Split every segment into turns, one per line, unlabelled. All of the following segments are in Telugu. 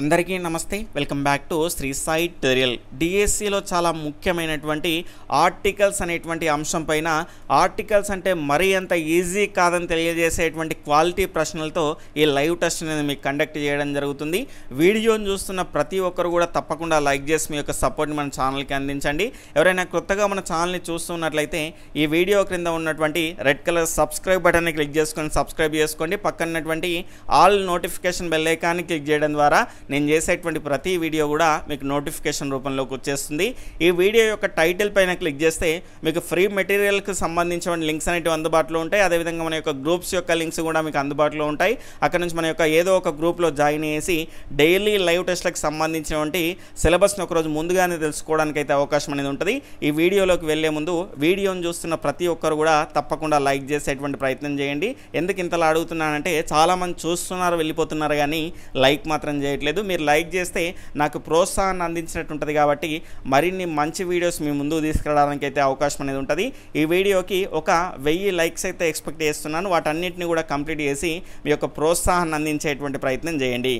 అందరికీ నమస్తే welcome back to Shri Sai టెరియల్ డిఎస్సిలో చాలా ముఖ్యమైనటువంటి ఆర్టికల్స్ అనేటువంటి అంశం పైన ఆర్టికల్స్ అంటే మరీ అంత ఈజీ కాదని తెలియజేసేటువంటి క్వాలిటీ ప్రశ్నలతో ఈ లైవ్ టెస్ట్ అనేది మీకు కండక్ట్ చేయడం జరుగుతుంది వీడియోని చూస్తున్న ప్రతి ఒక్కరు కూడా తప్పకుండా లైక్ చేసి మీ యొక్క సపోర్ట్ మన ఛానల్కి అందించండి ఎవరైనా కొత్తగా మన ఛానల్ని చూస్తున్నట్లయితే ఈ వీడియో క్రింద ఉన్నటువంటి రెడ్ కలర్ సబ్స్క్రైబ్ బటన్ని క్లిక్ చేసుకొని సబ్స్క్రైబ్ చేసుకోండి పక్కనటువంటి ఆల్ నోటిఫికేషన్ బెల్ ఐకాన్ని క్లిక్ చేయడం ద్వారా నేను చేసేటువంటి ప్రతి వీడియో కూడా మీకు నోటిఫికేషన్ రూపంలోకి వచ్చేస్తుంది ఈ వీడియో యొక్క టైటిల్ పైన క్లిక్ చేస్తే మీకు ఫ్రీ మెటీరియల్కి సంబంధించిన లింక్స్ అనేవి అందుబాటులో ఉంటాయి అదేవిధంగా మన యొక్క గ్రూప్స్ యొక్క లింక్స్ కూడా మీకు అందుబాటులో ఉంటాయి అక్కడ నుంచి మన యొక్క ఏదో ఒక గ్రూప్లో జాయిన్ చేసి డైలీ లైవ్ టెస్ట్లకు సంబంధించినటువంటి సిలబస్ని ఒకరోజు ముందుగానే తెలుసుకోవడానికి అయితే అవకాశం అనేది ఉంటుంది ఈ వీడియోలోకి వెళ్ళే ముందు వీడియోను చూస్తున్న ప్రతి ఒక్కరు కూడా తప్పకుండా లైక్ చేసేటువంటి ప్రయత్నం చేయండి ఎందుకు ఇంతలా అడుగుతున్నానంటే చాలామంది చూస్తున్నారు వెళ్ళిపోతున్నారు కానీ లైక్ మాత్రం చేయట్లేదు లేదు మీరు లైక్ చేస్తే నాకు ప్రోత్సాహాన్ని అందించినట్టు ఉంటుంది కాబట్టి మరిన్ని మంచి వీడియోస్ మీ ముందు తీసుకురావడానికి అయితే అవకాశం అనేది ఉంటుంది ఈ వీడియోకి ఒక వెయ్యి లైక్స్ అయితే ఎక్స్పెక్ట్ చేస్తున్నాను వాటన్నింటినీ కూడా కంప్లీట్ చేసి మీ యొక్క ప్రోత్సాహాన్ని అందించేటువంటి ప్రయత్నం చేయండి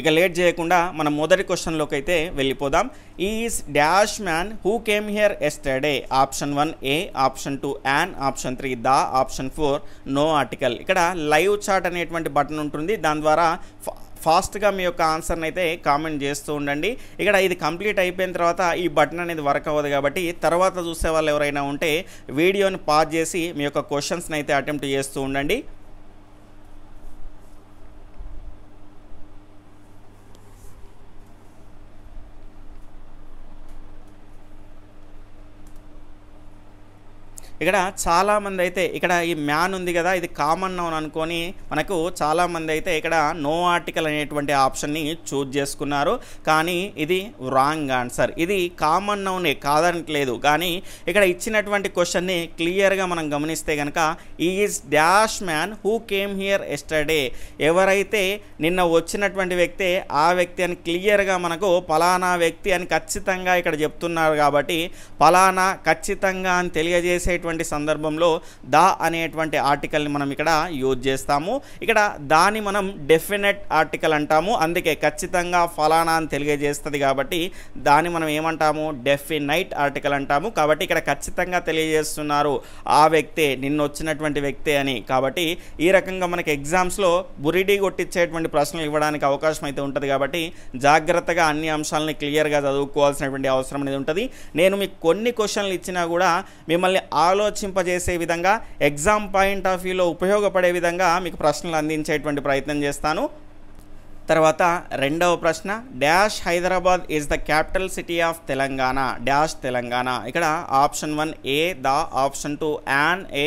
ఇక లేట్ చేయకుండా మనం మొదటి క్వశ్చన్లోకి అయితే వెళ్ళిపోదాం is dash man who came here yesterday option one a option two an option three the option four no article ఇక్కడ లైవ్ చాట్ అనేటువంటి బటన్ ఉంటుంది దాని ద్వారా ఫాస్ట్గా మీ యొక్క ఆన్సర్ని అయితే కామెంట్ చేస్తూ ఉండండి ఇక్కడ ఇది కంప్లీట్ అయిపోయిన తర్వాత ఈ బటన్ అనేది వర్క్ అవ్వదు కాబట్టి తర్వాత చూసే వాళ్ళు ఎవరైనా ఉంటే వీడియోని పాజ్ చేసి మీ యొక్క క్వశ్చన్స్ని అయితే అటెంప్ట్ చేస్తూ ఉండండి ఇక్కడ చాలామంది అయితే ఇక్కడ ఈ మ్యాన్ ఉంది కదా ఇది కామన్ నౌన్ అనుకొని మనకు చాలామంది అయితే ఇక్కడ నో ఆర్టికల్ అనేటువంటి ఆప్షన్ని చూజ్ చేసుకున్నారు కానీ ఇది రాంగ్ ఆన్సర్ ఇది కామన్ నౌనే కాదనట్లేదు కానీ ఇక్కడ ఇచ్చినటువంటి క్వశ్చన్ని క్లియర్గా మనం గమనిస్తే కనుక is dash man who came here yesterday ఎవరైతే నిన్న వచ్చినటువంటి వ్యక్తే ఆ వ్యక్తి అని క్లియర్గా మనకు పలానా వ్యక్తి అని ఖచ్చితంగా ఇక్కడ చెప్తున్నారు కాబట్టి పలానా ఖచ్చితంగా అని తెలియజేసేటువంటి అనేటువంటి సందర్భంలో ద అనేటువంటి ఆర్టికల్ని మనం ఇక్కడ యూజ్ చేస్తాము ఇక్కడ దాన్ని మనం డెఫినెట్ ఆర్టికల్ అంటాము అందుకే ఖచ్చితంగా ఫలానా అని తెలియజేస్తుంది కాబట్టి దాన్ని మనం ఏమంటాము డెఫినైట్ ఆర్టికల్ అంటాము కాబట్టి ఇక్కడ ఖచ్చితంగా తెలియజేస్తున్నారు ఆ వ్యక్తే నిన్న వచ్చినటువంటి వ్యక్తే అని కాబట్టి ఈ రకంగా మనకి ఎగ్జామ్స్లో బురిడి కొట్టించేటువంటి ప్రశ్నలు ఇవ్వడానికి అవకాశం అయితే ఉంటుంది కాబట్టి జాగ్రత్తగా అన్ని అంశాలని క్లియర్గా చదువుకోవాల్సినటువంటి అవసరం అనేది ఉంటుంది నేను మీకు కొన్ని క్వశ్చన్లు ఇచ్చినా కూడా మిమ్మల్ని ఆలో ఆలోచింపజేసే విధంగా ఎగ్జామ్ పాయింట్ ఆఫ్ వ్యూలో ఉపయోగపడే విధంగా మీకు ప్రశ్నలు అందించేటువంటి ప్రయత్నం చేస్తాను తర్వాత రెండవ ప్రశ్న dash Hyderabad is the capital city of Telangana dash Telangana ఇక్కడ option one a the option two an a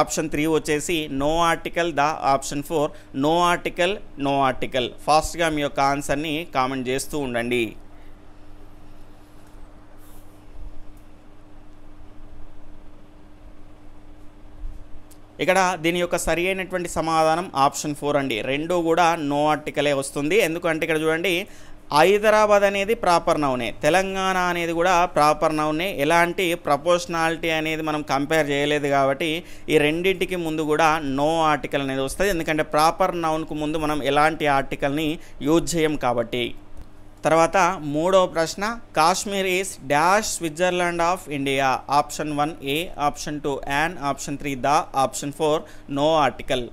option three వచ్చేసి no article the option four no article no article ఫాస్ట్గా మీ యొక్క ఆన్సర్ని కామెంట్ చేస్తూ ఉండండి ఇక్కడ దీని యొక్క సరి అయినటువంటి సమాధానం ఆప్షన్ ఫోర్ అండి రెండు కూడా నో ఆర్టికలే వస్తుంది ఎందుకంటే ఇక్కడ చూడండి హైదరాబాద్ అనేది ప్రాపర్ నౌనే తెలంగాణ అనేది కూడా ప్రాపర్ నౌనే ఎలాంటి ప్రపోర్షనాలిటీ అనేది మనం కంపేర్ చేయలేదు కాబట్టి ఈ రెండింటికి ముందు కూడా నో ఆర్టికల్ అనేది వస్తుంది ఎందుకంటే ప్రాపర్ నౌన్కు ముందు మనం ఎలాంటి ఆర్టికల్ని యూజ్ చేయం కాబట్టి తర్వాత మూడవ ప్రశ్న Kashmir is dash Switzerland of India option one a option two an option three the option four no article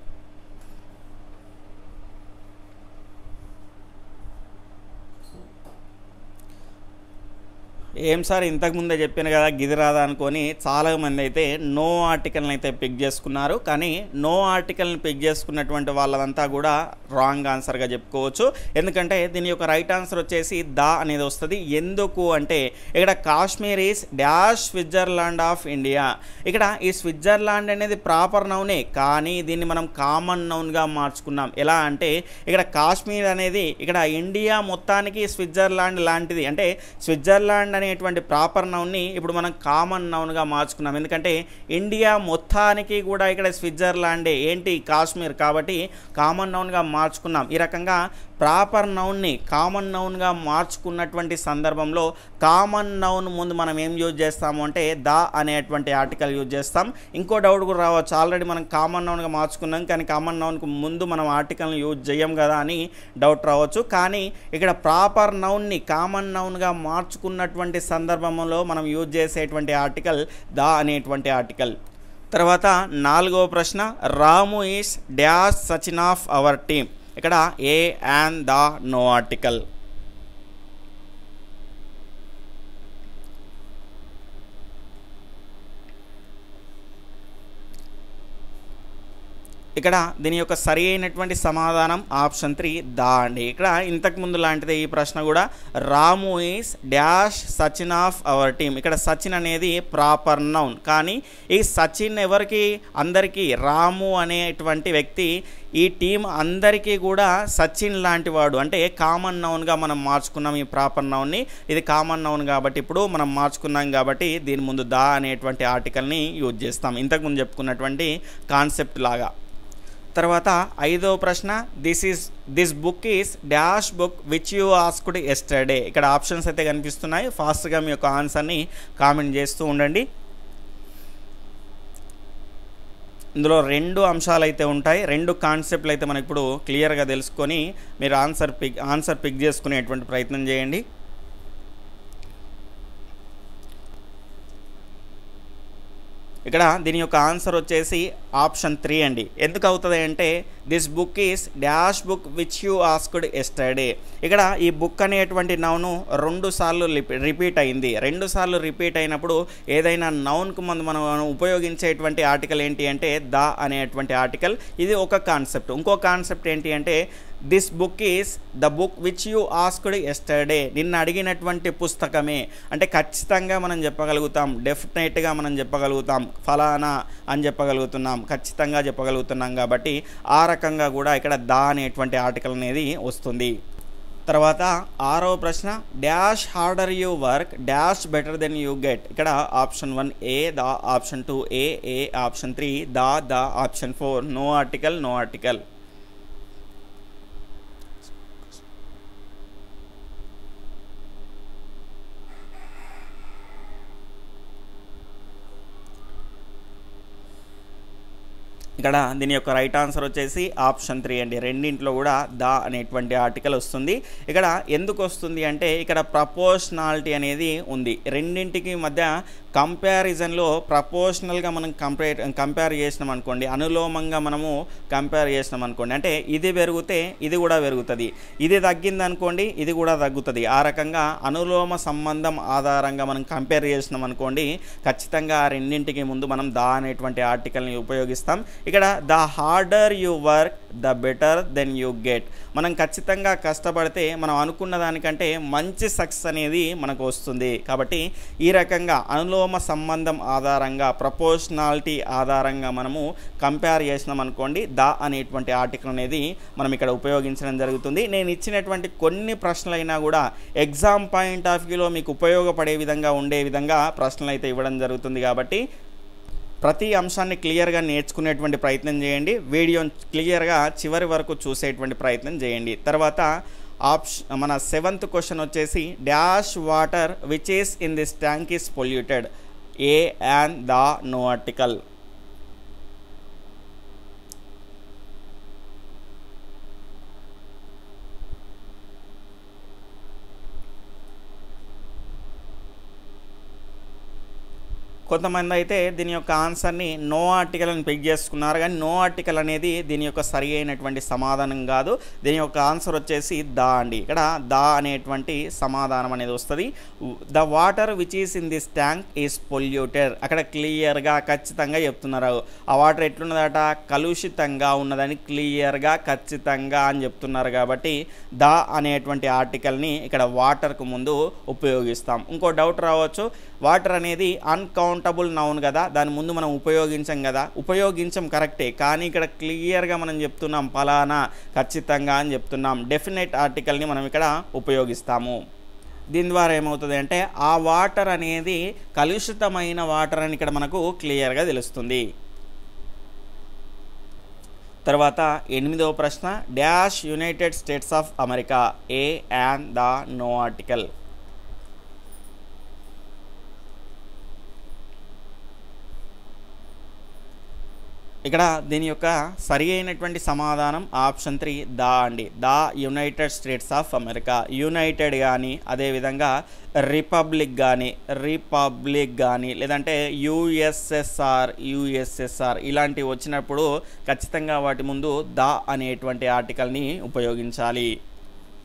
ఏం సార్ ఇంతకుముందే చెప్పాను కదా గిది రాదా అనుకొని చాలామంది అయితే నో ఆర్టికల్ని అయితే పిక్ చేసుకున్నారు కానీ నో ఆర్టికల్ని పిక్ చేసుకున్నటువంటి వాళ్ళదంతా కూడా రాంగ్ ఆన్సర్గా చెప్పుకోవచ్చు ఎందుకంటే దీని యొక్క రైట్ ఆన్సర్ వచ్చేసి దా అనేది వస్తుంది ఎందుకు అంటే ఇక్కడ Kashmir is dash Switzerland of India ఇక్కడ ఈ స్విట్జర్లాండ్ అనేది ప్రాపర్ నౌనే కానీ దీన్ని మనం కామన్ నౌన్గా మార్చుకున్నాం ఎలా అంటే ఇక్కడ కాశ్మీర్ అనేది ఇక్కడ ఇండియా మొత్తానికి స్విట్జర్లాండ్ లాంటిది అంటే స్విట్జర్లాండ్ అనేటువంటి ప్రాపర్ నౌన్ని ఇప్పుడు మనం కామన్ నౌన్గా మార్చుకున్నాం ఎందుకంటే ఇండియా మొత్తానికి కూడా ఇక్కడ స్విట్జర్లాండే ఏంటి కాశ్మీర్ కాబట్టి కామన్ నౌన్గా మార్చుకున్నాం ఈ రకంగా ప్రాపర్ నౌన్ని కామన్ నౌన్గా మార్చుకున్నటువంటి సందర్భంలో కామన్ నౌన్ ముందు మనం ఏం యూజ్ చేస్తాము అంటే ద అనేటువంటి ఆర్టికల్ యూజ్ చేస్తాం ఇంకో డౌట్ కూడా రావచ్చు ఆల్రెడీ మనం కామన్ నౌన్గా మార్చుకున్నాం కానీ కామన్ నౌన్కు ముందు మనం ఆర్టికల్ని యూజ్ చేయం కదా అని డౌట్ రావచ్చు కానీ ఇక్కడ ప్రాపర్ నౌన్ని కామన్ నౌన్గా మార్చుకున్నటువంటి సందర్భంలో మనం యూజ్ చేసేటువంటి ఆర్టికల్ ద అనేటువంటి ఆర్టికల్ తర్వాత నాలుగవ ప్రశ్న Ramu is dash Sachin of our team ఇక్కడ a and the no article ఇక్కడ దీని యొక్క సరి అయినటువంటి సమాధానం ఆప్షన్ త్రీ దా అండి ఇక్కడ ఇంతకుముందు లాంటిదే ఈ ప్రశ్న కూడా Ramu is dash Sachin of our team ఇక్కడ సచిన్ అనేది ప్రాపర్ నౌన్ కానీ ఈ సచిన్ ఎవరికి అందరికీ రాము అనేటువంటి వ్యక్తి ఈ టీం అందరికీ కూడా సచిన్ లాంటి వాడు అంటే కామన్ నౌన్గా మనం మార్చుకున్నాం ఈ ప్రాపర్ నౌన్ని ఇది కామన్ నౌన్ కాబట్టి ఇప్పుడు మనం మార్చుకున్నాం కాబట్టి దీని ముందు దా అనేటువంటి ఆర్టికల్ని యూజ్ చేస్తాం ఇంతకుముందు చెప్పుకున్నటువంటి కాన్సెప్ట్ లాగా తర్వాత ఐదో ప్రశ్న this is this book is dash book which you asked yesterday ఇక్కడ ఆప్షన్స్ అయితే కనిపిస్తున్నాయి ఫాస్ట్గా మీ యొక్క ఆన్సర్ని కామెంట్ చేస్తూ ఉండండి ఇందులో రెండు అంశాలు అయితే ఉంటాయి రెండు కాన్సెప్ట్లు అయితే మనకి ఇప్పుడు క్లియర్గా తెలుసుకొని మీరు ఆన్సర్ పిక్ ఆన్సర్ పిక్ చేసుకునేటువంటి ప్రయత్నం చేయండి ఇక్కడ దీని యొక్క ఆన్సర్ వచ్చేసి ఆప్షన్ త్రీ అండి ఎందుకు అవుతుంది అంటే this book is dash book which you asked yesterday ఇక్కడ ఈ బుక్ అనేటువంటి నౌను రెండు సార్లు రిపీట్ అయింది రెండు సార్లు రిపీట్ అయినప్పుడు ఏదైనా నౌన్కు ముందు మనం ఉపయోగించేటువంటి ఆర్టికల్ ఏంటి అంటే ద అనేటువంటి ఆర్టికల్ ఇది ఒక కాన్సెప్ట్ ఇంకో కాన్సెప్ట్ ఏంటి అంటే this book is the book which you asked yesterday నిన్న అడిగినటువంటి పుస్తకమే అంటే ఖచ్చితంగా మనం చెప్పగలుగుతాం డెఫినెట్గా మనం చెప్పగలుగుతాం ఫలానా అని చెప్పగలుగుతున్నాం ఖచ్చితంగా చెప్పగలుగుతున్నాం కాబట్టి ఆ రకంగా కూడా ఇక్కడ దా అనేటువంటి ఆర్టికల్ అనేది వస్తుంది తర్వాత ఆరో ప్రశ్న dash harder you work dash better then you get ఇక్కడ option one a the option two a a option three the the option four no article no article ఇక్కడ దీని యొక్క రైట్ ఆన్సర్ వచ్చేసి ఆప్షన్ త్రీ అండి రెండింట్లో కూడా ద అనేటువంటి ఆర్టికల్ వస్తుంది ఇక్కడ ఎందుకు వస్తుంది అంటే ఇక్కడ ప్రపోర్షనాలిటీ అనేది ఉంది రెండింటికి మధ్య కంపారిజన్లో ప్రపోర్షనల్గా మనం కంపేర్ కంపేర్ చేసినాం అనుకోండి అనులోమంగా మనము కంపేర్ చేసినాం అనుకోండి అంటే ఇది పెరిగితే ఇది కూడా పెరుగుతుంది ఇది తగ్గింది అనుకోండి ఇది కూడా తగ్గుతుంది ఆ రకంగా అనులోమ సంబంధం ఆధారంగా మనం కంపేర్ చేసినాం అనుకోండి ఖచ్చితంగా రెండింటికి ముందు మనం దా అనేటువంటి ఆర్టికల్ని ఉపయోగిస్తాం ఇక్కడ the harder you work the better then you get మనం ఖచ్చితంగా కష్టపడితే మనం అనుకున్న దానికంటే మంచి సక్సెస్ అనేది మనకు వస్తుంది కాబట్టి ఈ రకంగా అనులోమ సంబంధం ఆధారంగా ప్రపోర్షనాలిటీ ఆధారంగా మనము కంపేర్ చేసినాం అనుకోండి ద అనేటువంటి ఆర్టికల్ అనేది మనం ఇక్కడ ఉపయోగించడం జరుగుతుంది నేను ఇచ్చినటువంటి కొన్ని ప్రశ్నలైనా కూడా ఎగ్జామ్ పాయింట్ ఆఫ్ వ్యూలో మీకు ఉపయోగపడే విధంగా ఉండే విధంగా ప్రశ్నలు అయితే ఇవ్వడం జరుగుతుంది కాబట్టి ప్రతి అంశాన్ని క్లియర్గా నేర్చుకునేటువంటి ప్రయత్నం చేయండి వీడియోని క్లియర్గా చివరి వరకు చూసేటువంటి ప్రయత్నం చేయండి తర్వాత ఆప్ష మన సెవెంత్ క్వశ్చన్ వచ్చేసి dash water which is in this tank is polluted a and the no article కొంతమంది అయితే దీని యొక్క ఆన్సర్ని నో ఆర్టికల్ అని పిక్ చేసుకున్నారు కానీ నో ఆర్టికల్ అనేది దీని యొక్క సరి అయినటువంటి సమాధానం కాదు దీని యొక్క ఆన్సర్ వచ్చేసి దా అండి ఇక్కడ దా అనేటువంటి సమాధానం అనేది వస్తుంది the water which is in this tank is polluted అక్కడ క్లియర్గా ఖచ్చితంగా చెప్తున్నారు ఆ వాటర్ ఎట్లున్నదట కలుషితంగా ఉన్నదని క్లియర్గా ఖచ్చితంగా అని చెప్తున్నారు కాబట్టి ద అనేటువంటి ఆర్టికల్ని ఇక్కడ వాటర్కు ముందు ఉపయోగిస్తాం ఇంకో డౌట్ రావచ్చు వాటర్ అనేది అన్కౌంటబుల్ నౌన్ కదా దాని ముందు మనం ఉపయోగించం కదా ఉపయోగించం కరెక్టే కానీ ఇక్కడ క్లియర్గా మనం చెప్తున్నాం ఫలానా ఖచ్చితంగా అని చెప్తున్నాం డెఫినెట్ ఆర్టికల్ని మనం ఇక్కడ ఉపయోగిస్తాము దీని ద్వారా ఏమవుతుంది అంటే ఆ వాటర్ అనేది కలుషితమైన వాటర్ అని ఇక్కడ మనకు క్లియర్గా తెలుస్తుంది తర్వాత ఎనిమిదవ ప్రశ్న dash United States of America a and the no article ఇక్కడ దీని యొక్క సరి అయినటువంటి సమాధానం ఆప్షన్ త్రీ దా అండి the United States of America United కానీ అదేవిధంగా రిపబ్లిక్ కానీ రిపబ్లిక్ కానీ లేదంటే యుఎస్ఎస్ఆర్ యుఎస్ఎస్ఆర్ ఇలాంటివి వచ్చినప్పుడు ఖచ్చితంగా వాటి ముందు దా అనేటువంటి ఆర్టికల్ని ఉపయోగించాలి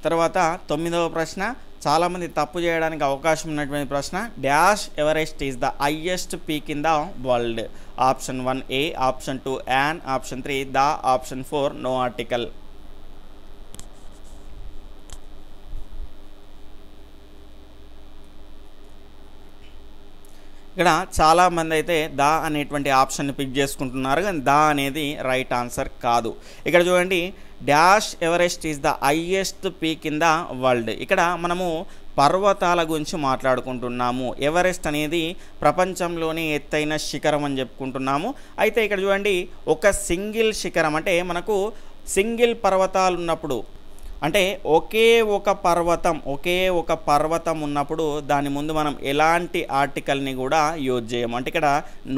తర్వాత తొమ్మిదవ ప్రశ్న చాలామంది తప్పు చేయడానికి అవకాశం ఉన్నటువంటి ప్రశ్న dash Everest is the highest peak in the world option one a option two an option three the option four no article ఇక్కడ చాలామంది అయితే దా అనేటువంటి ఆప్షన్ని పిక్ చేసుకుంటున్నారు కానీ దా అనేది రైట్ ఆన్సర్ కాదు ఇక్కడ చూడండి dash Everest is the highest peak in the world ఇక్కడ మనము పర్వతాల గురించి మాట్లాడుకుంటున్నాము ఎవరెస్ట్ అనేది ప్రపంచంలోనే ఎత్తైన శిఖరం అని చెప్పుకుంటున్నాము అయితే ఇక్కడ చూడండి ఒక సింగిల్ శిఖరం అంటే మనకు సింగిల్ పర్వతాలు ఉన్నప్పుడు అంటే ఒకే ఒక పర్వతం ఒకే ఒక పర్వతం ఉన్నప్పుడు దాని ముందు మనం ఎలాంటి ఆర్టికల్ని కూడా యూజ్ చేయము అంటే ఇక్కడ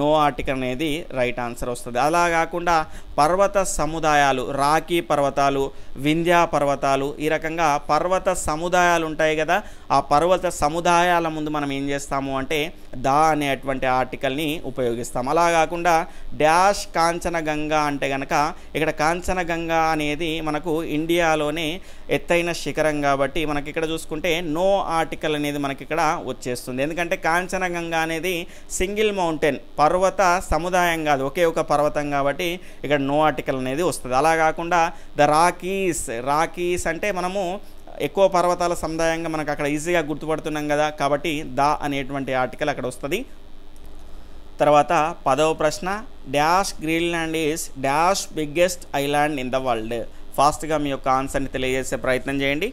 నో ఆర్టికల్ అనేది రైట్ ఆన్సర్ వస్తుంది అలా కాకుండా పర్వత సముదాయాలు రాఖీ పర్వతాలు వింధ్యా పర్వతాలు ఈ రకంగా పర్వత సముదాయాలు ఉంటాయి కదా ఆ పర్వత సముదాయాల ముందు మనం ఏం చేస్తాము అంటే దా అనేటువంటి ఆర్టికల్ని ఉపయోగిస్తాం అలా కాకుండా డాష్ కాంచనగంగా అంటే కనుక ఇక్కడ కాంచనగంగా అనేది మనకు ఇండియాలోనే ఎత్తైన శిఖరం కాబట్టి మనకి ఇక్కడ చూసుకుంటే నో ఆర్టికల్ అనేది మనకి ఇక్కడ వచ్చేస్తుంది ఎందుకంటే కాంచనగంగా అనేది సింగిల్ మౌంటైన్ పర్వత సముదాయం కాదు ఒకే ఒక పర్వతం కాబట్టి ఇక్కడ నో ఆర్టికల్ అనేది వస్తుంది అలా కాకుండా ద రాకీస్ రాకీస్ అంటే మనము ఎక్కువ పర్వతాల సముదాయంగా మనకు అక్కడ ఈజీగా గుర్తుపడుతున్నాం కదా కాబట్టి ద అనేటువంటి ఆర్టికల్ అక్కడ వస్తుంది తర్వాత పదవ ప్రశ్న dash Greenland is dash biggest island in the world ఫాస్ట్గా మీ యొక్క ఆన్సర్ని తెలియజేసే ప్రయత్నం చేయండి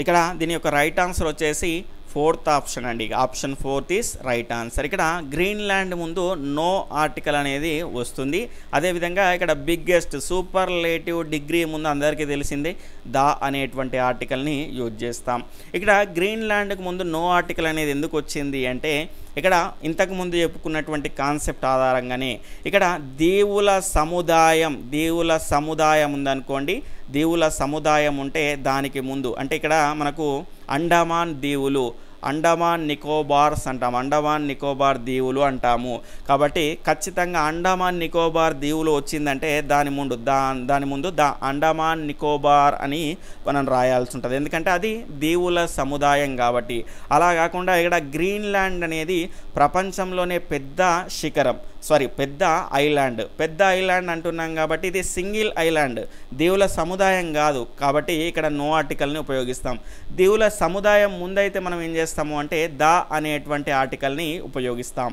ఇక్కడ దీని యొక్క రైట్ ఆన్సర్ వచ్చేసి ఫోర్త్ ఆప్షన్ అండి option fourth is right answer ఇక్కడ గ్రీన్లాండ్ ముందు నో ఆర్టికల్ అనేది వస్తుంది అదేవిధంగా ఇక్కడ బిగ్గెస్ట్ సూపర్ లేటివ్ డిగ్రీ ముందు అందరికీ తెలిసిందే దా అనేటువంటి ఆర్టికల్ని యూజ్ చేస్తాం ఇక్కడ గ్రీన్లాండ్కు ముందు నో ఆర్టికల్ అనేది ఎందుకు వచ్చింది అంటే ఇక్కడ ఇంతకుముందు చెప్పుకున్నటువంటి కాన్సెప్ట్ ఆధారంగానే ఇక్కడ దేవుల సముదాయం దేవుల సముదాయం ఉందనుకోండి దీవుల సముదాయం ఉంటే దానికి ముందు అంటే ఇక్కడ మనకు అండమాన్ దీవులు అండమాన్ నికోబార్స్ అంటాం అండమాన్ నికోబార్ దీవులు అంటాము కాబట్టి ఖచ్చితంగా అండమాన్ నికోబార్ దీవులు వచ్చిందంటే దాని ముందు దా దాని ముందు దా అండమాన్ నికోబార్ అని మనం రాయాల్సి ఉంటుంది ఎందుకంటే అది దీవుల సముదాయం కాబట్టి అలా కాకుండా ఇక్కడ గ్రీన్లాండ్ అనేది ప్రపంచంలోనే పెద్ద శిఖరం సారీ పెద్ద ఐలాండ్ పెద్ద ఐలాండ్ అంటున్నాం కాబట్టి ఇది సింగిల్ ఐలాండ్ దేవుల సముదాయం కాదు కాబట్టి ఇక్కడ నో ఆర్టికల్ని ఉపయోగిస్తాం దేవుల సముదాయం ముందైతే మనం ఏం చేస్తాము అంటే ద అనేటువంటి ఆర్టికల్ని ఉపయోగిస్తాం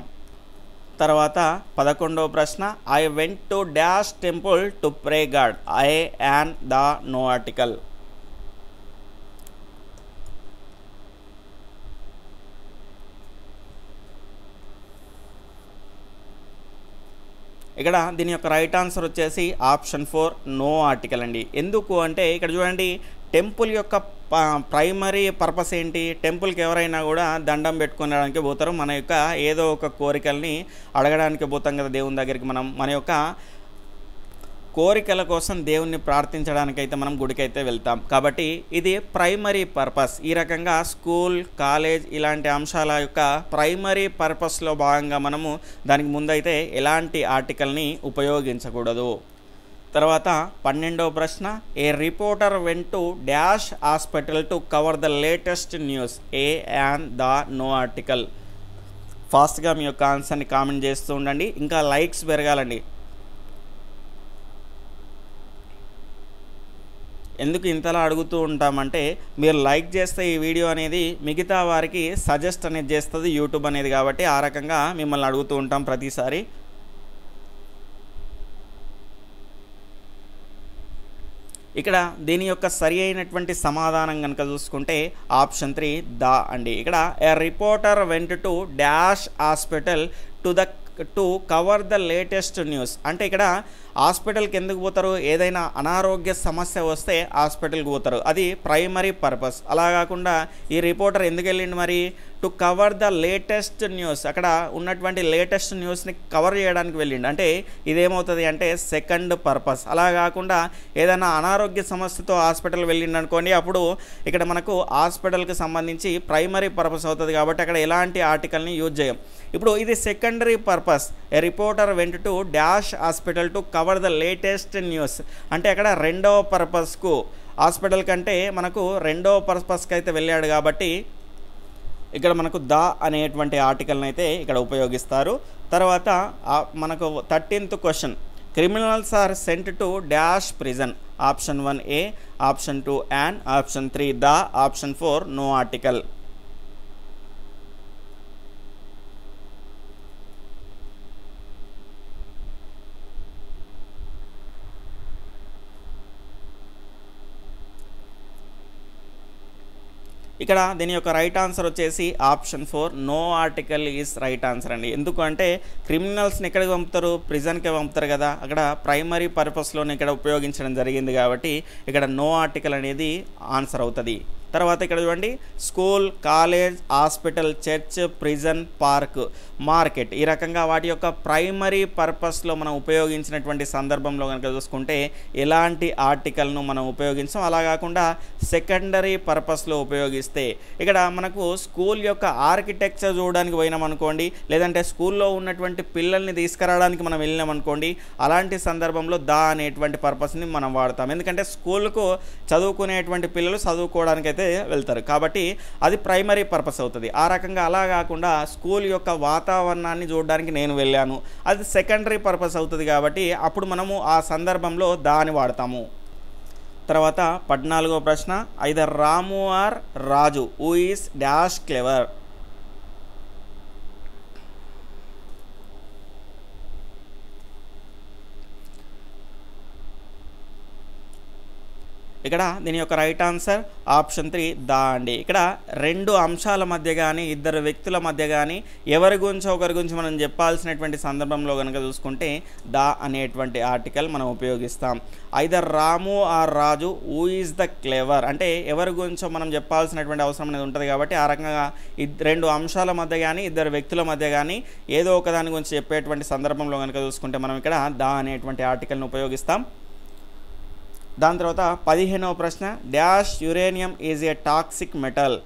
తర్వాత పదకొండవ ప్రశ్న I went to dash temple to pray god a an the no article ఇక్కడ దీని యొక్క రైట్ ఆన్సర్ వచ్చేసి ఆప్షన్ ఫోర్ నో ఆర్టికల్ అండి ఎందుకు అంటే ఇక్కడ చూడండి టెంపుల్ యొక్క ప్రైమరీ పర్పస్ ఏంటి టెంపుల్కి ఎవరైనా కూడా దండం పెట్టుకునడానికి పోతారు మన యొక్క ఏదో ఒక కోరికల్ని అడగడానికి పోతాం కదా దేవుని దగ్గరికి మనం మన యొక్క కోరికల కోసం దేవుణ్ణి ప్రార్థించడానికైతే మనం గుడికైతే వెళ్తాం కాబట్టి ఇది ప్రైమరీ పర్పస్ ఈ రకంగా స్కూల్ కాలేజ్ ఇలాంటి అంశాల యొక్క ప్రైమరీ పర్పస్లో భాగంగా మనము దానికి ముందైతే ఎలాంటి ఆర్టికల్ని ఉపయోగించకూడదు తర్వాత పన్నెండవ ప్రశ్న a reporter went to dash hospital to cover the latest news a and the no article ఫాస్ట్గా మీ యొక్క ఆన్సర్ని కామెంట్ చేస్తూ ఉండండి ఇంకా లైక్స్ పెరగాలండి ఎందుకు ఇంతలా అడుగుతూ ఉంటామంటే మీరు లైక్ చేస్తే ఈ వీడియో అనేది మిగతా వారికి సజెస్ట్ అనేది చేస్తుంది యూట్యూబ్ అనేది కాబట్టి ఆ రకంగా మిమ్మల్ని అడుగుతూ ఉంటాం ప్రతిసారి ఇక్కడ దీని యొక్క సరి అయినటువంటి సమాధానం కనుక చూసుకుంటే ఆప్షన్ త్రీ ద అండి ఇక్కడ a reporter went to dash hospital to the to cover the latest news అంటే ఇక్కడ హాస్పిటల్కి ఎందుకు పోతారు ఏదైనా అనారోగ్య సమస్య వస్తే హాస్పిటల్కి పోతారు అది ప్రైమరీ పర్పస్ అలా కాకుండా ఈ రిపోర్టర్ ఎందుకు వెళ్ళిండు మరి to cover the latest news అక్కడ ఉన్నటువంటి లేటెస్ట్ న్యూస్ని కవర్ చేయడానికి వెళ్ళిండు అంటే ఇదేమవుతుంది అంటే సెకండ్ పర్పస్ అలా కాకుండా ఏదైనా అనారోగ్య సమస్యతో హాస్పిటల్ వెళ్ళిండు అనుకోండి అప్పుడు ఇక్కడ మనకు హాస్పిటల్కి సంబంధించి ప్రైమరీ పర్పస్ అవుతుంది కాబట్టి అక్కడ ఎలాంటి ఆర్టికల్ని యూజ్ చేయం ఇప్పుడు ఇది secondary purpose a reporter went to dash hospital to cover the latest news అంటే అక్కడ రెండవ పర్పస్కు హాస్పిటల్ కంటే మనకు రెండవ పర్పస్కి అయితే వెళ్ళాడు కాబట్టి ఇక్కడ మనకు ద అనేటువంటి ఆర్టికల్ని అయితే ఇక్కడ ఉపయోగిస్తారు తర్వాత మనకు thirteenth question criminals are sent to dash prison option one a option two an option three the option four no article ఇక్కడ దీని యొక్క రైట్ ఆన్సర్ వచ్చేసి option four no article is right answer అండి ఎందుకంటే క్రిమినల్స్ని ఎక్కడికి పంపుతారు ప్రిజన్కే పంపుతారు కదా అక్కడ ప్రైమరీ పర్పస్లోనే ఇక్కడ ఉపయోగించడం జరిగింది కాబట్టి ఇక్కడ నో ఆర్టికల్ అనేది ఆన్సర్ అవుతుంది తర్వాత ఇక్కడ చూడండి school college hospital church prison park market ఈ రకంగా వాటి యొక్క ప్రైమరీ పర్పస్లో మనం ఉపయోగించినటువంటి సందర్భంలో కనుక చూసుకుంటే ఎలాంటి ఆర్టికల్ను మనం ఉపయోగించాం అలా కాకుండా సెకండరీ పర్పస్లో ఉపయోగిస్తే ఇక్కడ మనకు స్కూల్ యొక్క ఆర్కిటెక్చర్ చూడడానికి పోయినాం అనుకోండి లేదంటే స్కూల్లో ఉన్నటువంటి పిల్లల్ని తీసుకురావడానికి మనం వెళ్ళినాం అనుకోండి అలాంటి సందర్భంలో దా అనేటువంటి పర్పస్ని మనం వాడతాం ఎందుకంటే స్కూల్కు చదువుకునేటువంటి పిల్లలు చదువుకోవడానికి అయితే మీదే వెళ్తారు కాబట్టి అది ప్రైమరీ పర్పస్ అవుతుంది ఆ రకంగా అలా కాకుండా స్కూల్ యొక్క వాతావరణాన్ని చూడడానికి నేను వెళ్ళాను అది సెకండరీ పర్పస్ అవుతుంది కాబట్టి అప్పుడు మనము ఆ సందర్భంలో దాని వాడతాము తర్వాత పద్నాలుగో ప్రశ్న either Ramu or Raju who is dash clever ఇక్కడ దీని యొక్క right answer option three the అండి ఇక్కడ రెండు అంశాల మధ్య కానీ ఇద్దరు వ్యక్తుల మధ్య కానీ ఎవరి గురించి ఒకరి గురించి మనం చెప్పాల్సినటువంటి సందర్భంలో కనుక చూసుకుంటే దా అనేటువంటి ఆర్టికల్ మనం ఉపయోగిస్తాం ఐదర్ రాము ఆర్ రాజు ఊ ఈజ్ ద క్లెవర్ అంటే ఎవరి గురించో మనం చెప్పాల్సినటువంటి అవసరం అనేది ఉంటుంది కాబట్టి ఆ రకంగా రెండు అంశాల మధ్య కానీ ఇద్దరు వ్యక్తుల మధ్య కానీ ఏదో ఒక దాని గురించి చెప్పేటువంటి సందర్భంలో కనుక చూసుకుంటే మనం ఇక్కడ దా అనేటువంటి ఆర్టికల్ను ఉపయోగిస్తాం దాని తర్వాత పదిహేనవ ప్రశ్న dash uranium is a toxic metal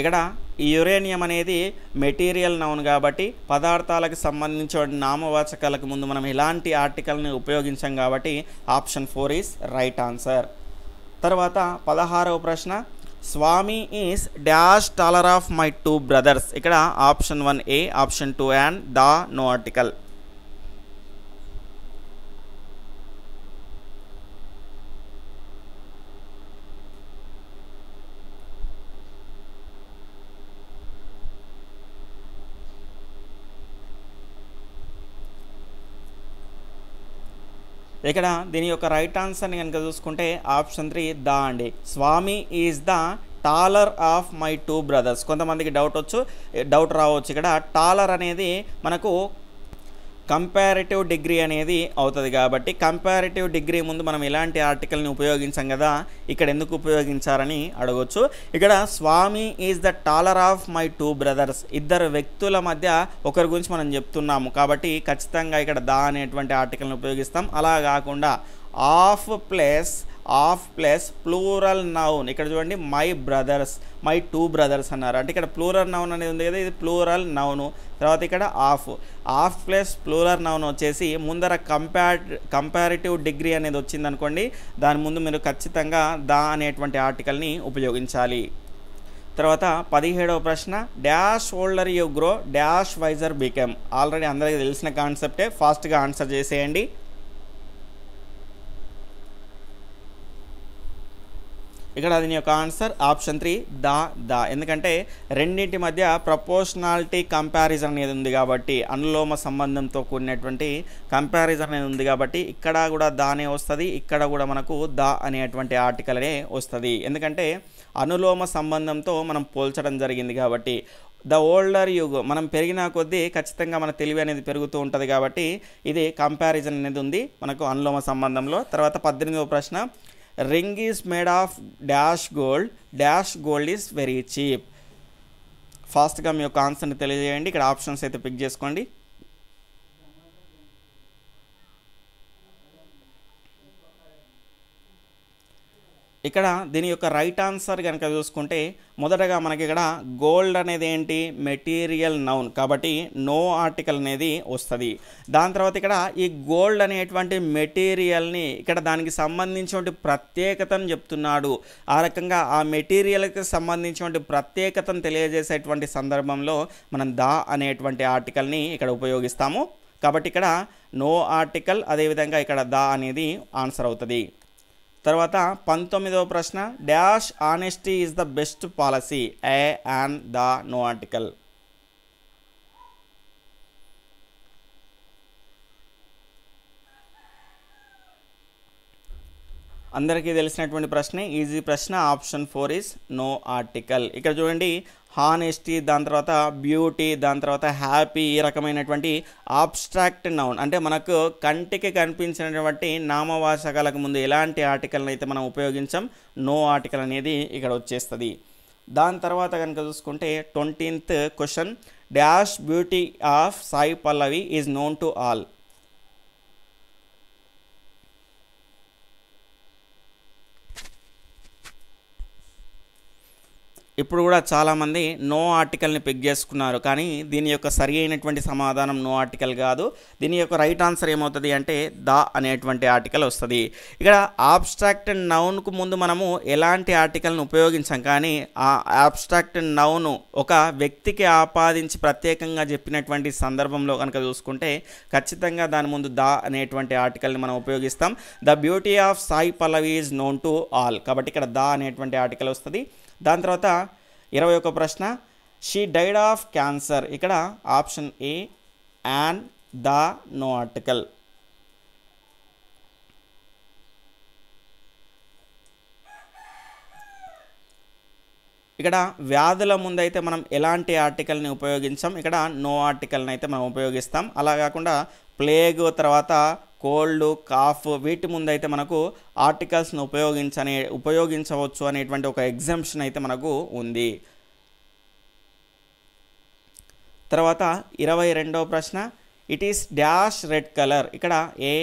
ఇక్కడ ఈ యురేనియం అనేది మెటీరియల్ నౌన్ కాబట్టి పదార్థాలకు సంబంధించిన నామవాచకాలకు ముందు మనం ఇలాంటి ఆర్టికల్ని ఉపయోగించాం కాబట్టి option four is right answer తర్వాత పదహారవ ప్రశ్న Swami is dash taller of my two brothers ఇక్కడ option one a option two and the no article ఇక్కడ దీని యొక్క రైట్ ఆన్సర్ని కనుక చూసుకుంటే ఆప్షన్ త్రీ ద అండి Swami is the taller of my two brothers కొంతమందికి డౌట్ వచ్చు డౌట్ రావచ్చు ఇక్కడ టాలర్ అనేది మనకు కంపారిటివ్ డిగ్రీ అనేది అవుతుంది కాబట్టి కంపారిటివ్ డిగ్రీ ముందు మనం ఇలాంటి ఆర్టికల్ని ఉపయోగించాం కదా ఇక్కడ ఎందుకు ఉపయోగించారని అడగొచ్చు ఇక్కడ Swami is the taller of my two brothers ఇద్దరు వ్యక్తుల మధ్య ఒకరి గురించి మనం చెప్తున్నాము కాబట్టి ఖచ్చితంగా ఇక్కడ దా అనేటువంటి ఆర్టికల్ని ఉపయోగిస్తాం అలా కాకుండా of plus of plus plural noun ఇక్కడ చూడండి my brothers my two brothers అన్నారు అంటే ఇక్కడ ప్లూరల్ నౌన్ అనేది ఉంది కదా ఇది ప్లూరల్ నౌను తర్వాత ఇక్కడ of of plus plural noun వచ్చేసి ముందర కంపారి కంపారిటివ్ డిగ్రీ అనేది వచ్చింది అనుకోండి దాని ముందు మీరు ఖచ్చితంగా దా అనేటువంటి ఆర్టికల్ని ఉపయోగించాలి తర్వాత పదిహేడవ ప్రశ్న dash older you grow dash wiser become already అందరికీ తెలిసిన కాన్సెప్టే ఫాస్ట్గా ఆన్సర్ చేసేయండి ఇక్కడ దీని యొక్క answer option three the the ఎందుకంటే రెండింటి మధ్య ప్రపోర్షనాలిటీ కంపారిజన్ అనేది ఉంది కాబట్టి అనులోమ సంబంధంతో కూడినటువంటి కంపారిజన్ అనేది ఉంది కాబట్టి ఇక్కడ కూడా దానే వస్తుంది ఇక్కడ కూడా మనకు దా అనేటువంటి ఆర్టికల్ అనే వస్తుంది ఎందుకంటే అనులోమ సంబంధంతో మనం పోల్చడం జరిగింది కాబట్టి ద ఓల్డర్ యుగ్ మనం పెరిగిన కొద్దీ ఖచ్చితంగా మన తెలివి అనేది పెరుగుతూ ఉంటుంది కాబట్టి ఇది కంపారిజన్ అనేది ఉంది మనకు అనులోమ సంబంధంలో తర్వాత పద్దెనిమిదవ ప్రశ్న ring is made of dash gold dash gold is very cheap ఫాస్ట్గా మీ యొక్క ఆన్సర్ని తెలియజేయండి ఇక్కడ ఆప్షన్స్ అయితే పిక్ చేసుకోండి ఇక్కడ దీని యొక్క రైట్ ఆన్సర్ కనుక చూసుకుంటే మొదటగా మనకి ఇక్కడ గోల్డ్ అనేది ఏంటి మెటీరియల్ నౌన్ కాబట్టి నో ఆర్టికల్ అనేది వస్తుంది దాని తర్వాత ఇక్కడ ఈ గోల్డ్ అనేటువంటి మెటీరియల్ని ఇక్కడ దానికి సంబంధించిన ప్రత్యేకతను చెప్తున్నాడు ఆ రకంగా ఆ మెటీరియల్కి సంబంధించిన ప్రత్యేకతను తెలియజేసేటువంటి సందర్భంలో మనం దా అనేటువంటి ఆర్టికల్ని ఇక్కడ ఉపయోగిస్తాము కాబట్టి ఇక్కడ నో ఆర్టికల్ అదేవిధంగా ఇక్కడ దా అనేది ఆన్సర్ అవుతుంది తర్వాత పంతొమ్మిదవ ప్రశ్న dash honesty is the best policy a and the no article అందరికీ తెలిసినటువంటి ప్రశ్నే ఈజీ ప్రశ్న option four is no article ఇక్కడ చూడండి హానెస్టీ దాని తర్వాత బ్యూటీ దాని తర్వాత హ్యాపీ ఈ రకమైనటువంటి ఆబ్స్ట్రాక్ట్ నౌన్ అంటే మనకు కంటికి కనిపించినటువంటి నామవాసకాలకు ముందు ఎలాంటి ఆర్టికల్ని అయితే మనం ఉపయోగించాం నో ఆర్టికల్ అనేది ఇక్కడ వచ్చేస్తుంది దాని తర్వాత కనుక చూసుకుంటే twentieth question dash beauty of Sai Pallavi is known to all ఇప్పుడు కూడా చాలామంది నో ఆర్టికల్ని పిక్ చేసుకున్నారు కానీ దీని యొక్క సరి అయినటువంటి సమాధానం నో ఆర్టికల్ కాదు దీని యొక్క రైట్ ఆన్సర్ ఏమవుతుంది అంటే ద అనేటువంటి ఆర్టికల్ వస్తుంది ఇక్కడ ఆబ్స్ట్రాక్ట్ అండ్ నౌన్కు ముందు మనము ఎలాంటి ఆర్టికల్ని ఉపయోగించాం కానీ ఆ ఆబ్స్ట్రాక్ట్ అండ్ నౌను ఒక వ్యక్తికి ఆపాదించి ప్రత్యేకంగా చెప్పినటువంటి సందర్భంలో కనుక చూసుకుంటే ఖచ్చితంగా దాని ముందు ద అనేటువంటి ఆర్టికల్ని మనం ఉపయోగిస్తాం the beauty of Sai Pallavi is known to all కాబట్టి ఇక్కడ ద అనేటువంటి ఆర్టికల్ వస్తుంది దాని తర్వాత ఇరవై ఒక ప్రశ్న షీ డైడ్ ఆఫ్ క్యాన్సర్ ఇక్కడ option a an the no article ఇక్కడ వ్యాధుల ముందైతే మనం ఎలాంటి ఆర్టికల్ని ఉపయోగించాం ఇక్కడ నో ఆర్టికల్ని అయితే మనం ఉపయోగిస్తాం అలా కాకుండా ప్లేగ్ తర్వాత కోల్డ్ కాఫ్ వీటి ముందైతే మనకు ఆర్టికల్స్ను ఉపయోగించనే ఉపయోగించవచ్చు అనేటువంటి ఒక ఎగ్జామ్షన్ అయితే మనకు ఉంది తర్వాత ఇరవై రెండవ ప్రశ్న it is dash red colour ఇక్కడ a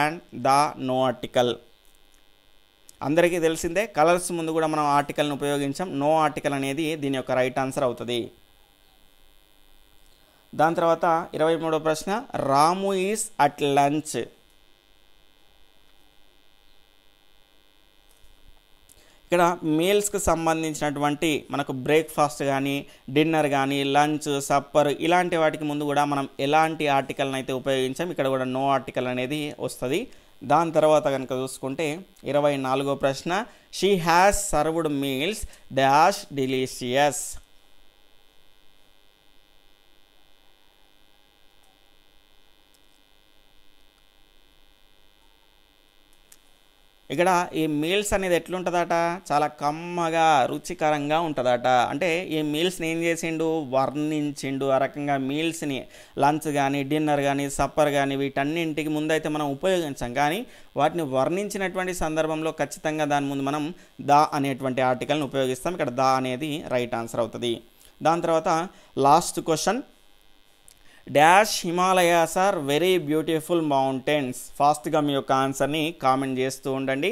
and the no article అందరికీ తెలిసిందే కలర్స్ ముందు కూడా మనం ఆర్టికల్ని ఉపయోగించాం నో ఆర్టికల్ అనేది దీని యొక్క రైట్ ఆన్సర్ అవుతుంది దాని తర్వాత ఇరవై మూడో ప్రశ్న రాము ఈజ్ అట్ లంచ్ ఇక్కడ మీల్స్కి సంబంధించినటువంటి మనకు బ్రేక్ఫాస్ట్ కానీ డిన్నర్ కానీ లంచ్ సప్పర్ ఇలాంటి వాటికి ముందు కూడా మనం ఎలాంటి ఆర్టికల్ని అయితే ఉపయోగించాం ఇక్కడ కూడా నో ఆర్టికల్ అనేది వస్తుంది దాని తర్వాత కనుక చూసుకుంటే ఇరవై నాలుగో ప్రశ్న she has served meals dash delicious ఇక్కడ ఈ మీల్స్ అనేది ఎట్లుంటుందట చాలా కమ్మగా రుచికరంగా ఉంటుందట అంటే ఈ మీల్స్ని ఏం చేసిండు వర్ణించిండు ఆ రకంగా మీల్స్ని లంచ్ కానీ డిన్నర్ కానీ సప్పర్ కానీ వీటన్నింటికి ముందైతే మనం ఉపయోగించాం కానీ వాటిని వర్ణించినటువంటి సందర్భంలో ఖచ్చితంగా దాని ముందు మనం దా అనేటువంటి ఆర్టికల్ని ఉపయోగిస్తాం ఇక్కడ దా అనేది రైట్ ఆన్సర్ అవుతుంది దాని తర్వాత last question dash Himalayas are very beautiful mountains ఫాస్ట్గా మీ యొక్క ఆన్సర్ని కామెంట్ చేస్తూ ఉండండి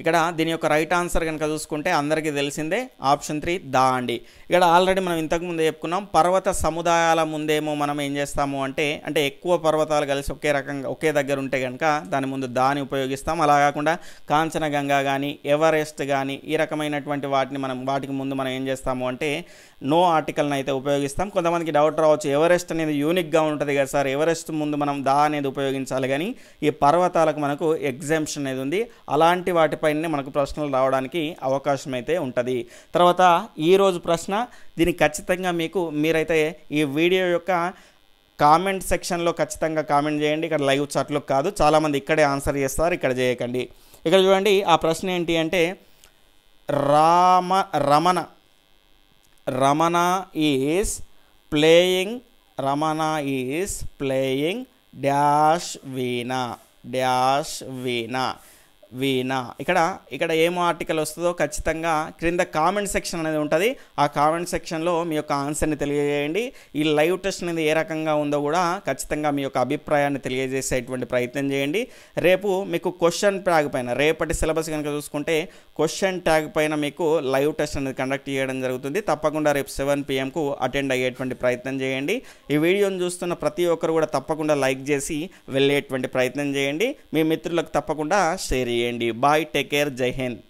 ఇక్కడ దీని యొక్క రైట్ ఆన్సర్ కనుక చూసుకుంటే అందరికీ తెలిసిందే ఆప్షన్ త్రీ దా అండి ఇక్కడ ఆల్రెడీ మనం ఇంతకుముందు చెప్పుకున్నాం పర్వత సముదాయాల ముందేమో మనం ఏం చేస్తాము అంటే అంటే ఎక్కువ పర్వతాలు కలిసి ఒకే రకంగా ఒకే దగ్గర ఉంటే కనుక దాని ముందు దాని ఉపయోగిస్తాం అలా కాకుండా గంగా కానీ ఎవరెస్ట్ కానీ ఈ రకమైనటువంటి వాటిని మనం వాటికి ముందు మనం ఏం చేస్తాము అంటే నో ఆర్టికల్ని అయితే ఉపయోగిస్తాం కొంతమందికి డౌట్ రావచ్చు ఎవరెస్ట్ అనేది యూనిక్గా ఉంటుంది కదా సార్ ఎవరెస్ట్ ముందు మనం దా అనేది ఉపయోగించాలి కానీ ఈ పర్వతాలకు మనకు ఎగ్జామ్షన్ అనేది ఉంది అలాంటి వాటిపై పైననే మనకు ప్రశ్నలు రావడానికి అవకాశం అయితే ఉంటుంది తర్వాత ఈరోజు ప్రశ్న దీన్ని ఖచ్చితంగా మీకు మీరైతే ఈ వీడియో యొక్క కామెంట్ సెక్షన్లో ఖచ్చితంగా కామెంట్ చేయండి ఇక్కడ లైవ్ చాట్లో కాదు చాలామంది ఇక్కడే ఆన్సర్ చేస్తారు ఇక్కడ చేయకండి ఇక్కడ చూడండి ఆ ప్రశ్న ఏంటి అంటే Rama Ramana Ramana is playing Ramana is playing dash veena dash veena veena ఇక్కడ ఇక్కడ ఏమో ఆర్టికల్ వస్తుందో ఖచ్చితంగా క్రింద కామెంట్ సెక్షన్ అనేది ఉంటుంది ఆ కామెంట్ సెక్షన్లో మీ యొక్క ఆన్సర్ని తెలియజేయండి ఈ లైవ్ టెస్ట్ అనేది ఏ రకంగా ఉందో కూడా ఖచ్చితంగా మీ యొక్క అభిప్రాయాన్ని తెలియజేసేటువంటి ప్రయత్నం చేయండి రేపు మీకు క్వశ్చన్ ట్యాగ్ పైన రేపటి సిలబస్ కనుక చూసుకుంటే క్వశ్చన్ ట్యాగ్ పైన మీకు లైవ్ టెస్ట్ అనేది కండక్ట్ చేయడం జరుగుతుంది తప్పకుండా రేపు సెవెన్ పిఎంకు అటెండ్ అయ్యేటువంటి ప్రయత్నం చేయండి ఈ వీడియోను చూస్తున్న ప్రతి ఒక్కరు కూడా తప్పకుండా లైక్ చేసి వెళ్ళేటువంటి ప్రయత్నం చేయండి మీ మిత్రులకు తప్పకుండా షేర్ చేయండి చేయండి బాయ్ టేక్ కేర్ జై హింద్